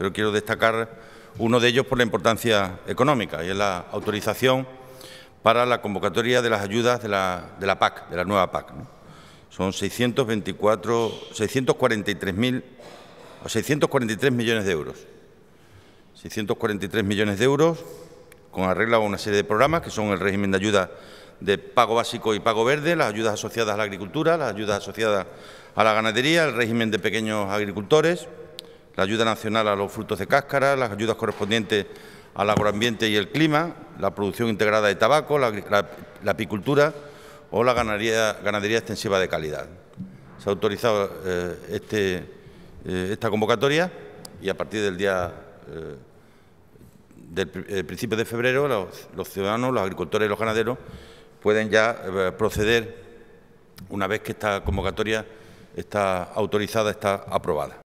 pero quiero destacar uno de ellos por la importancia económica, y es la autorización para la convocatoria de las ayudas de la, PAC, de la nueva PAC. Son 624, 643 643 millones de euros. 643 millones de euros con arreglo a una serie de programas que son el régimen de ayuda de pago básico y pago verde, las ayudas asociadas a la agricultura, las ayudas asociadas a la ganadería, el régimen de pequeños agricultores, la ayuda nacional a los frutos de cáscara, las ayudas correspondientes al agroambiente y el clima, la producción integrada de tabaco, la, apicultura o la ganadería, extensiva de calidad. Se ha autorizado eh, este, eh, esta convocatoria y a partir del día eh, del principio de febrero los, ciudadanos, los agricultores y los ganaderos pueden ya proceder una vez que esta convocatoria está autorizada, está aprobada.